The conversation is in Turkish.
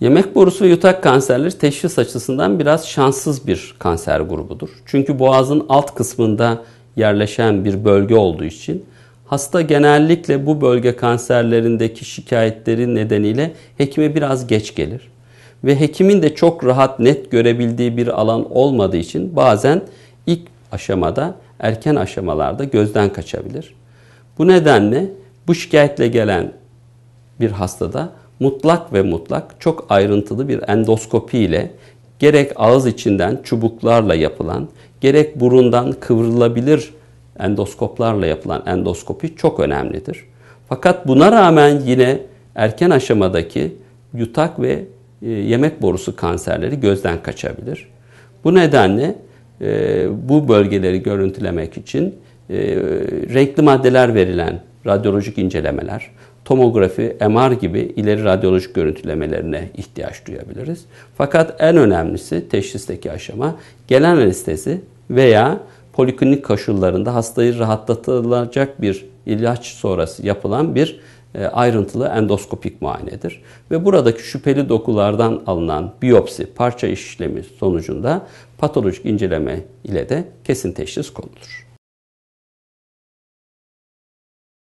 Yemek borusu ve yutak kanserleri teşhis açısından biraz şanssız bir kanser grubudur. Çünkü boğazın alt kısmında yerleşen bir bölge olduğu için hasta genellikle bu bölge kanserlerindeki şikayetleri nedeniyle hekime biraz geç gelir. Ve hekimin de çok rahat net görebildiği bir alan olmadığı için bazen ilk aşamada erken aşamalarda gözden kaçabilir. Bu nedenle bu şikayetle gelen bir hastada mutlak ve mutlak çok ayrıntılı bir endoskopi ile gerek ağız içinden çubuklarla yapılan, gerek burundan kıvrılabilir endoskoplarla yapılan endoskopi çok önemlidir. Fakat buna rağmen yine erken aşamadaki yutak ve e, yemek borusu kanserleri gözden kaçabilir. Bu nedenle e, bu bölgeleri görüntülemek için e, renkli maddeler verilen radyolojik incelemeler, tomografi, MR gibi ileri radyolojik görüntülemelerine ihtiyaç duyabiliriz. Fakat en önemlisi teşhisteki aşama gelen anestezi veya poliklinik koşullarında hastayı rahatlatılacak bir ilaç sonrası yapılan bir e, ayrıntılı endoskopik muayenedir. Ve buradaki şüpheli dokulardan alınan biyopsi, parça işlemi sonucunda patolojik inceleme ile de kesin teşhis konulur.